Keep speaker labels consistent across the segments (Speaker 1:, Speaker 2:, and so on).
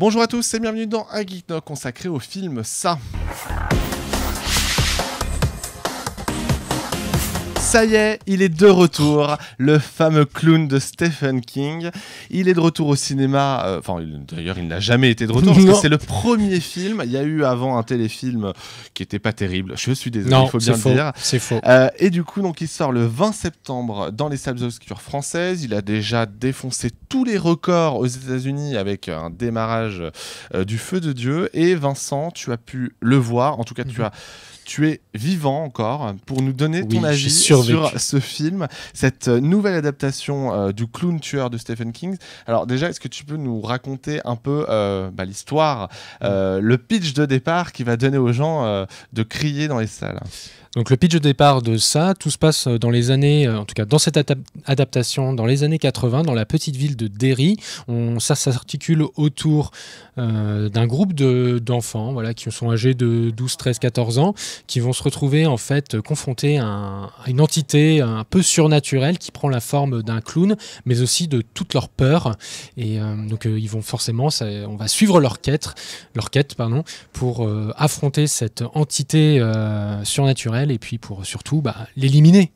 Speaker 1: Bonjour à tous et bienvenue dans Un Geek consacré au film Ça. Ça y est, il est de retour, le fameux clown de Stephen King. Il est de retour au cinéma, euh, enfin d'ailleurs il n'a jamais été de retour, parce que c'est le premier film, il y a eu avant un téléfilm qui n'était pas terrible, je suis désolé, il faut bien le dire. C'est faux. Euh, et du coup, donc il sort le 20 septembre dans les salles obscures françaises, il a déjà défoncé tous les records aux États-Unis avec un démarrage euh, du feu de Dieu. Et Vincent, tu as pu le voir, en tout cas tu mhm. as tu es vivant encore pour nous donner ton avis sur ce film, cette euh, nouvelle adaptation euh, du clown tueur de Stephen King. Alors déjà, est-ce que tu peux nous raconter un peu euh, bah, l'histoire, le pitch de départ qui va
Speaker 2: donner aux gens de crier dans les salles donc le pitch de départ de ça, tout se passe euh, dans les années, euh, en tout cas dans cette adaptation, dans les années 80, dans la petite ville de Derry. ça s'articule autour euh, d'un groupe d'enfants voilà, qui sont âgés de 12, 13, 14 ans, qui vont se retrouver en fait confrontés à, une entité un peu surnaturelle qui prend la forme d'un clown, mais aussi de toutes leurs peurs. Et donc ils vont forcément, on va suivre leur quête, leur quête pardon, pour affronter cette entité surnaturelle et puis pour surtout bah, l'éliminer.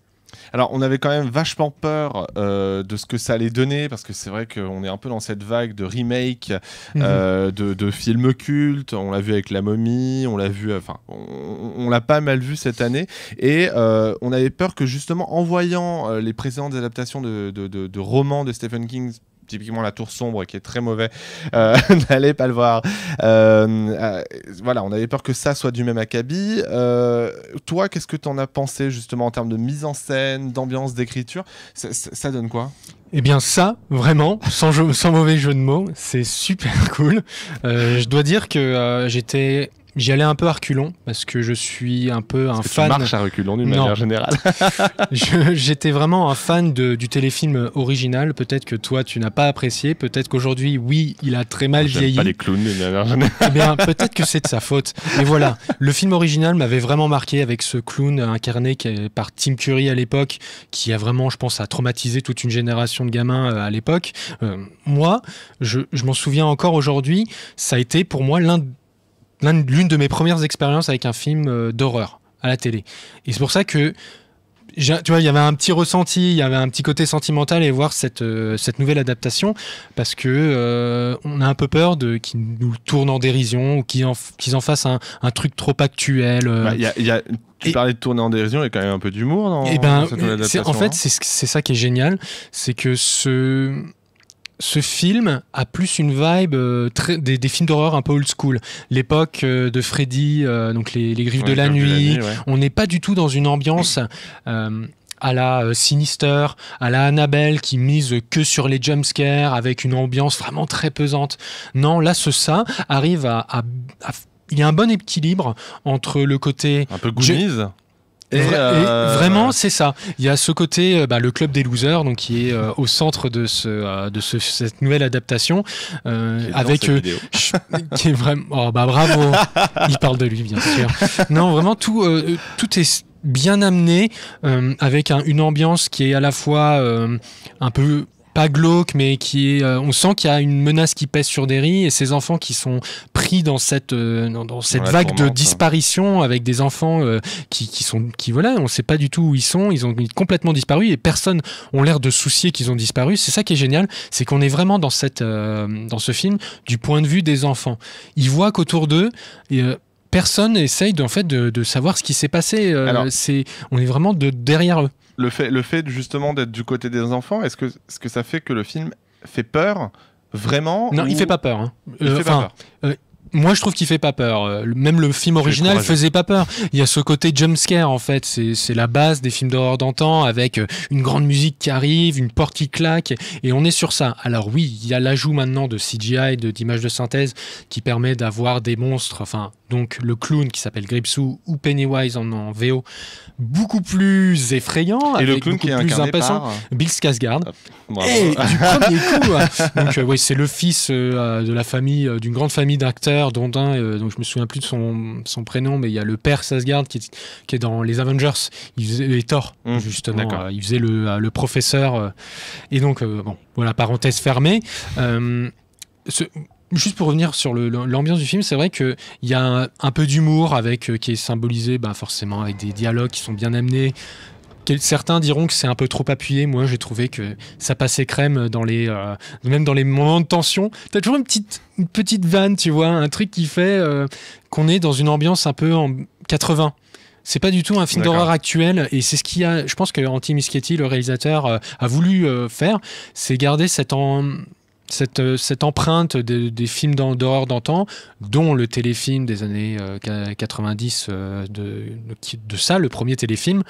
Speaker 1: Alors, on avait quand même vachement peur euh, de ce que ça allait donner, parce que c'est vrai qu'on est un peu dans cette vague de remake, mhm. euh, de, films cultes. On l'a vu avec La Momie, on l'a vu, enfin, on, l'a pas mal vu cette année. Et euh, on avait peur que justement, en voyant les précédentes adaptations de romans de Stephen King typiquement la tour sombre qui est très mauvais, euh, n'allez pas le voir. Euh, euh, voilà, on avait peur que ça soit du même acabit. toi, qu'est-ce que tu en as pensé justement en termes de mise en scène, d'ambiance, d'écriture ça, donne quoi
Speaker 2: eh bien ça, vraiment, sans, sans mauvais jeu de mots, c'est super cool. je dois dire que j'étais J'y allais un peu à reculons parce que je suis un peu un fan. Tu marches à reculons d'une manière générale. J'étais vraiment un fan du téléfilm original. Peut-être que toi, tu n'as pas apprécié. Peut-être qu'aujourd'hui, oui, il a très mal vieilli. Pas les clowns d'une manière générale. eh bien, peut-être que c'est de sa faute. Mais voilà, le film original m'avait vraiment marqué avec ce clown incarné par Tim Curry à l'époque, qui a vraiment, je pense, à traumatisé toute une génération de gamins euh, à l'époque. Euh, moi, je, je m'en souviens encore aujourd'hui. Ça a été pour moi l'un l'une de mes premières expériences avec un film euh, d'horreur à la télé. Et c'est pour ça que tu vois, il y avait un petit ressenti, il y avait un petit côté sentimental et voir cette, euh, cette nouvelle adaptation parce que euh, on a un peu peur de qu'ils nous tournent en dérision ou qu'ils en, en fassent un, un, truc trop actuel. Bah,
Speaker 1: tu parlais de tourner en dérision, il y a quand même un peu d'humour dans, eh ben, cette nouvelle adaptation. En fait,
Speaker 2: c'est ça qui est génial, c'est que ce ce film a plus une vibe euh, des, films d'horreur un peu old school. L'époque euh, de Freddy, euh, donc les, griffes de, la nuit, on n'est pas du tout dans une ambiance à la Sinister, à la Annabelle qui mise que sur les jumpscares avec une ambiance vraiment très pesante. Non, là, ce ça arrive à, il y a un bon équilibre entre le côté un peu Goonies et, euh, vraiment, c'est ça. Il y a ce côté, euh, bah, le club des losers, donc qui est euh, au centre de ce, de ce, cette nouvelle adaptation, avec qui est vraiment, oh, bah bravo, il parle de lui bien sûr. Non, vraiment tout, tout est bien amené, avec une ambiance qui est à la fois un peu pas glauque, mais qui est, euh, on sent qu'il y a une menace qui pèse sur Derry et ces enfants qui sont pris dans cette, euh, dans, cette vague de disparition avec des enfants euh, qui, qui, sont, qui voilà, on sait pas du tout où ils sont, ils ont complètement disparu et personne n'a l'air de soucier qu'ils ont disparu. C'est ça qui est génial, c'est qu'on est vraiment dans cette, dans ce film du point de vue des enfants. Ils voient qu'autour d'eux, personne essaye en fait de, de savoir ce qui s'est passé. c'est, on est vraiment de, derrière eux le
Speaker 1: fait, le fait justement d'être du côté des enfants, est-ce que, que ça fait que le film fait peur vraiment Non, il fait pas peur. Hein. fait euh, pas peur.
Speaker 2: Euh, moi, je trouve qu'il fait pas peur. Euh, même le film original faisait pas peur. Il y a ce côté jumpscare, en fait. C'est la base des films d'horreur d'antan, avec une grande musique qui arrive, une porte qui claque, et on est sur ça. Alors oui, il y a l'ajout maintenant de CGI, d'images de, de synthèse, qui permet d'avoir des monstres, enfin, donc le clown qui s'appelle Gripsou ou Pennywise en, VO, beaucoup plus effrayant, et le clown beaucoup qui plus impassible. Euh, Bill Skarsgård. Et du premier coup, hein. euh, c'est le fils euh, de la famille, d'une grande famille d'acteurs, dont un, donc je me souviens plus de son, prénom, mais il y a le père Skarsgård qui, est dans les Avengers, il faisait Thor, mmh, justement, il faisait le, professeur, et donc bon, voilà parenthèse fermée. Ce, juste pour revenir sur l'ambiance du film, c'est vrai qu'il y a un, peu d'humour avec euh, qui est symbolisé bah, forcément avec des dialogues qui sont bien amenés. Certains diront que c'est un peu trop appuyé. Moi, j'ai trouvé que ça passait crème dans les, euh, même dans les moments de tension. T'as toujours une petite, une petite vanne, tu vois, un truc qui fait euh, qu'on est dans une ambiance un peu en 80. C'est pas du tout un film d'horreur actuel et c'est ce qu'il a. Je pense que Antti Mischetti, le réalisateur, a voulu faire, c'est garder cette en, euh, cette, empreinte des, films d'horreur d'antan, dont le téléfilm des années 90 euh, euh, de, de, ça, le premier téléfilm,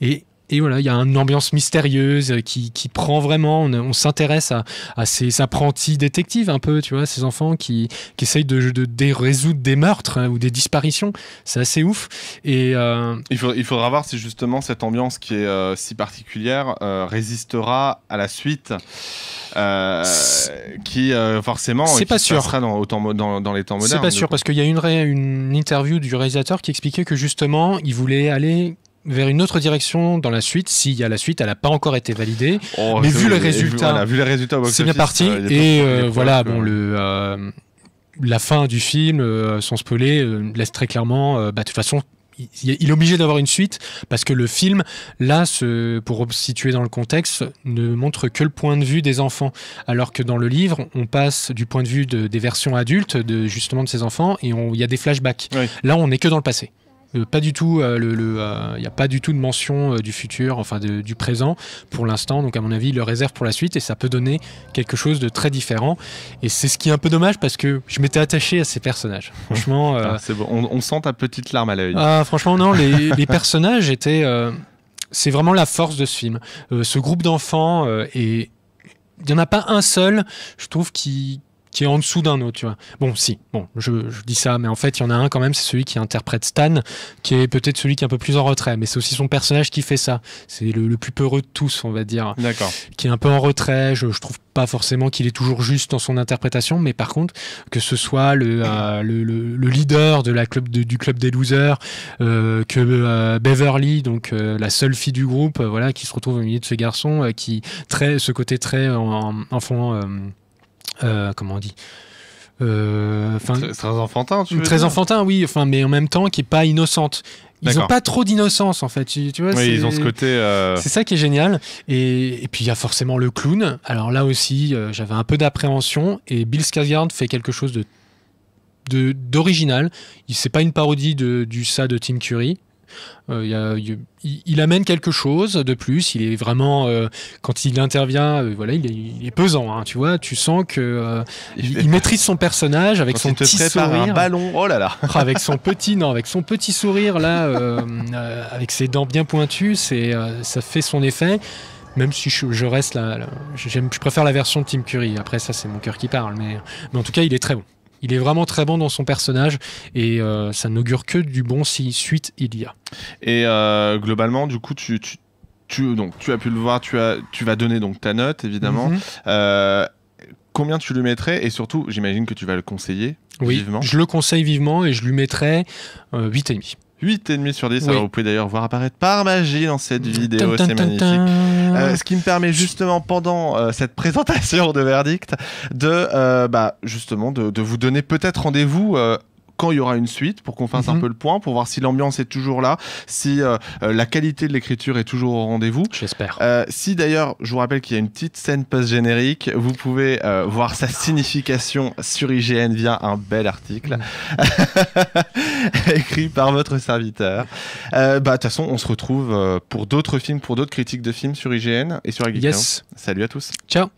Speaker 2: et et voilà, il y a une ambiance mystérieuse euh, qui, qui prend vraiment. On, s'intéresse à, ces apprentis détectives un peu, tu vois, ces enfants qui, qui essayent de, résoudre des meurtres hein, ou des disparitions. C'est assez ouf. Et euh,
Speaker 1: il, faudra voir si justement cette ambiance qui est euh, si particulière résistera à la suite, qui forcément c'est pas sûr. passera dans, dans, les temps modernes. C'est pas sûr
Speaker 2: parce qu'il y a une, une interview du réalisateur qui expliquait que justement il voulait aller vers une autre direction dans la suite. S'il y a la suite, elle n'a pas encore été validée. Oh, mais vu, le résultat, les résultats, c'est bien parti. Euh, et euh, voilà, euh, bon, le, la fin du film, sans spoiler, laisse très clairement, bah, de toute façon, il, est obligé d'avoir une suite parce que le film, là, ce, pour situer dans le contexte, ne montre que le point de vue des enfants, alors que dans le livre, on passe du point de vue des versions adultes, de justement de ces enfants, et il y a des flashbacks. Là, on n'est que dans le passé. Euh, pas du tout, il euh, n'y euh, a pas du tout de mention du futur, enfin du présent pour l'instant. Donc à mon avis, il le réserve pour la suite et ça peut donner quelque chose de très différent. Et c'est ce qui est un peu dommage parce que je m'étais attaché à ces personnages. Franchement, ah,
Speaker 1: on, sent ta petite larme à l'œil. Ah, franchement non, les,
Speaker 2: personnages étaient, c'est vraiment la force de ce film. ce groupe d'enfants et il n'y en a pas un seul, je trouve, qui qui est en dessous d'un autre, tu vois. Bon, si, bon, je, je, dis ça, mais en fait, il y en a un quand même, c'est celui qui interprète Stan, qui est peut-être celui qui est un peu plus en retrait, mais c'est aussi son personnage qui fait ça. C'est le, le, plus peureux de tous, on va dire. D'accord. Qui est un peu en retrait, je, je trouve pas forcément qu'il est toujours juste dans son interprétation, mais par contre, que ce soit le, euh, le, le, leader de la club du club des losers, euh, que euh, Beverly, donc euh, la seule fille du groupe, voilà, qui se retrouve au milieu de ce garçon, qui très, ce côté très en, en fond euh, comment on dit euh, très, enfantin, Très enfantin, oui, enfin, mais en même temps qui est pas innocente. Ils n'ont pas trop d'innocence en fait, tu, ils ont ce côté. Euh, c'est ça qui est génial. Et, puis il y a forcément le clown. Alors là aussi, j'avais un peu d'appréhension et Bill Skarsgård fait quelque chose de d'original. c'est pas une parodie du ça de Tim Curry. Euh, il amène quelque chose de plus. Il est vraiment, euh, quand il intervient, euh, voilà, il est, pesant. Hein, tu vois, tu sens que il, maîtrise son personnage avec son petit sourire. ballon. Oh ah, avec son petit, non, avec son petit sourire là, avec ses dents bien pointues, ça fait son effet même si je, reste là, je préfère la version de Tim Curry. Après, ça, c'est mon cœur qui parle, mais en tout cas, il est très bon. Il est vraiment très bon dans son personnage et euh, ça n'augure que du bon si suite il y a.
Speaker 1: Et euh, globalement, du coup, tu, tu, donc, tu as pu le voir, tu, as, tu vas donner donc ta note, évidemment. Mhm. Euh, combien tu lui mettrais Et surtout, j'imagine que tu vas le conseiller oui, vivement.
Speaker 2: Je le conseille vivement et je lui mettrais
Speaker 1: 8,5. 8,5 sur 10. vous pouvez d'ailleurs voir apparaître par magie dans cette vidéo, c'est magnifique. Euh, ce qui me permet justement pendant euh, cette présentation de verdict de euh, bah, justement de vous donner peut-être rendez-vous quand il y aura une suite pour qu'on fasse un mhm. peu le point, pour voir si l'ambiance est toujours là, si euh, euh, la qualité de l'écriture est toujours au rendez-vous. J'espère. Euh, si d'ailleurs, je vous rappelle qu'il y a une petite scène post-générique, vous pouvez voir sa signification sur IGN via un bel article écrit par votre serviteur. bah, de toute façon, on se retrouve pour d'autres films, pour d'autres critiques de films sur IGN et sur IGN. Yes. Salut à tous. Ciao.